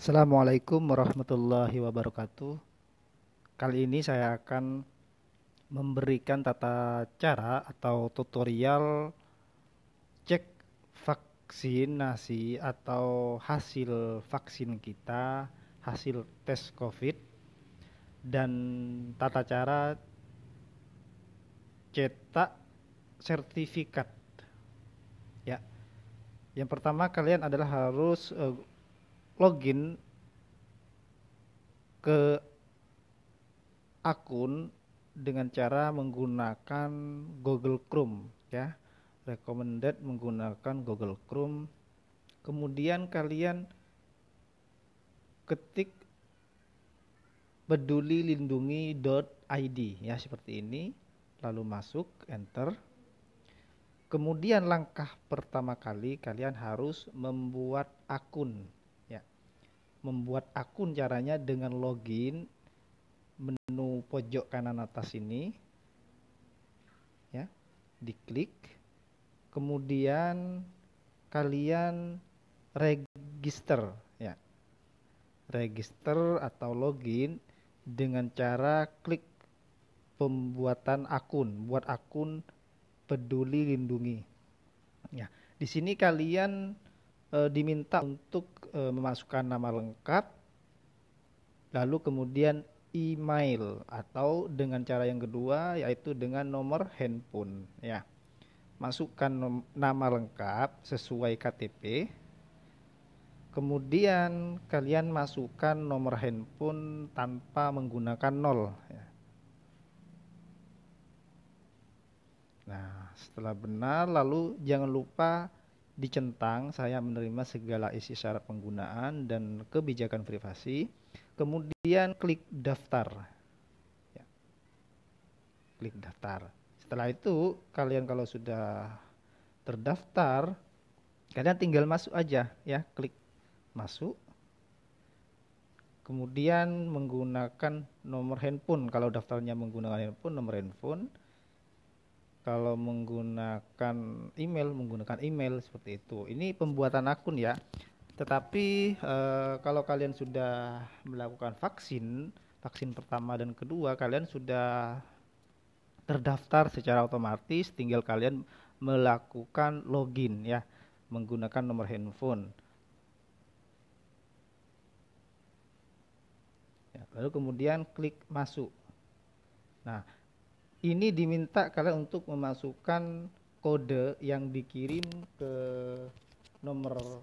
Assalamualaikum warahmatullahi wabarakatuh. Kali ini saya akan memberikan tata cara atau tutorial cek vaksinasi atau hasil vaksin kita, hasil tes COVID dan tata cara cetak sertifikat. Ya. Yang pertama kalian adalah harus uh, login ke akun dengan cara menggunakan Google Chrome ya recommended menggunakan Google Chrome kemudian kalian ketik peduli lindungi.id ya seperti ini lalu masuk enter kemudian langkah pertama kali kalian harus membuat akun membuat akun caranya dengan login menu pojok kanan atas ini ya diklik kemudian kalian register ya register atau login dengan cara klik pembuatan akun buat akun peduli lindungi ya di sini kalian Eh, diminta untuk e, memasukkan nama lengkap lalu kemudian email atau dengan cara yang kedua yaitu dengan nomor handphone ya masukkan nom- nama lengkap sesuai KTP kemudian kalian masukkan nomor handphone tanpa menggunakan nol ya. nah setelah benar lalu jangan lupa dicentang saya menerima segala isi syarat penggunaan dan kebijakan privasi. Kemudian klik daftar. Ya. Klik daftar. Setelah itu kalian kalau sudah terdaftar, kalian tinggal masuk aja ya, klik masuk. Kemudian menggunakan nomor handphone kalau daftarnya menggunakan handphone, nomor handphone kalau menggunakan email menggunakan email seperti itu ini pembuatan akun ya tetapi e, kalau kalian sudah melakukan vaksin vaksin pertama dan kedua kalian sudah terdaftar secara otomatis tinggal kalian melakukan login ya menggunakan nomor handphone ya, lalu kemudian klik masuk nah ini diminta kalian untuk memasukkan kode yang dikirim ke nomor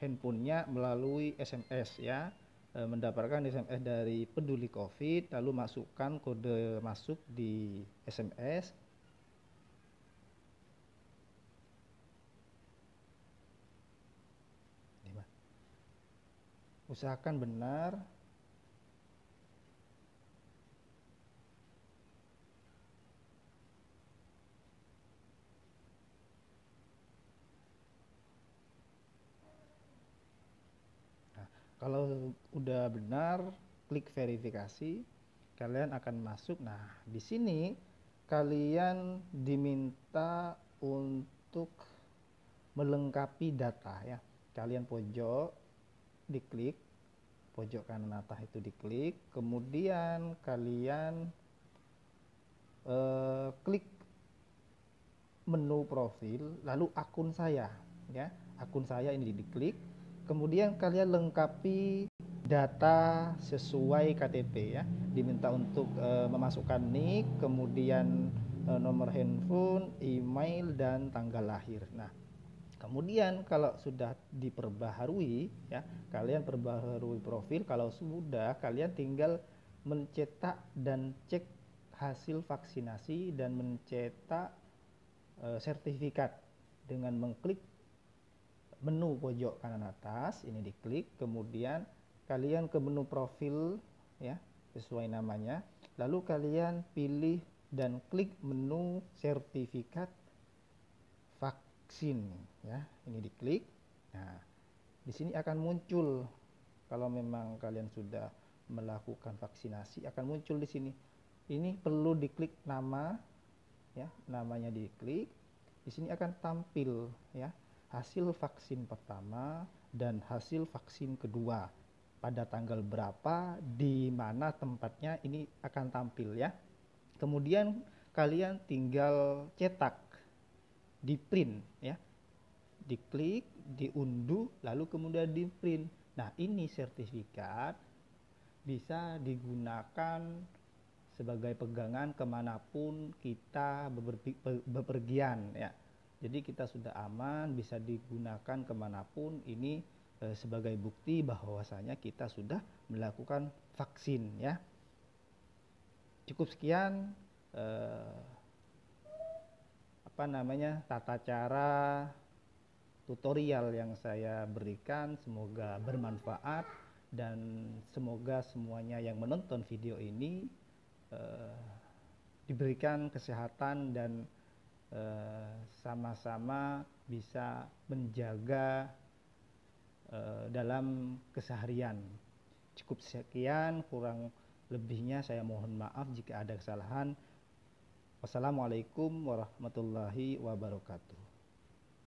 handphonenya melalui SMS ya e, mendapatkan SMS dari peduli covid lalu masukkan kode masuk di SMS usahakan benar Kalau udah benar, klik verifikasi, kalian akan masuk. Nah, di sini kalian diminta untuk melengkapi data ya. Kalian pojok diklik pojok kanan atas itu diklik, kemudian kalian eh, klik menu profil, lalu akun saya ya. Akun saya ini diklik, Kemudian kalian lengkapi data sesuai KTP ya. Diminta untuk e, memasukkan nik, kemudian e, nomor handphone, email dan tanggal lahir. Nah, kemudian kalau sudah diperbaharui ya, kalian perbaharui profil. Kalau sudah, kalian tinggal mencetak dan cek hasil vaksinasi dan mencetak e, sertifikat dengan mengklik menu pojok kanan atas ini diklik kemudian kalian ke menu profil ya sesuai namanya lalu kalian pilih dan klik menu sertifikat vaksin ya ini diklik nah di sini akan muncul kalau memang kalian sudah melakukan vaksinasi akan muncul di sini ini perlu diklik nama ya namanya diklik di sini akan tampil ya hasil vaksin pertama dan hasil vaksin kedua pada tanggal berapa, di mana tempatnya ini akan tampil ya. Kemudian kalian tinggal cetak di print ya. Diklik, diunduh, lalu kemudian di print. Nah, ini sertifikat bisa digunakan sebagai pegangan kemanapun kita bepergian ya jadi kita sudah aman, bisa digunakan kemanapun. Ini e, sebagai bukti bahwasanya kita sudah melakukan vaksin ya. Cukup sekian e, apa namanya tata cara tutorial yang saya berikan. Semoga bermanfaat dan semoga semuanya yang menonton video ini e, diberikan kesehatan dan Eh, sama-sama bisa menjaga eh, dalam keseharian. Cukup sekian, kurang lebihnya saya mohon maaf jika ada kesalahan. Wassalamualaikum warahmatullahi wabarakatuh.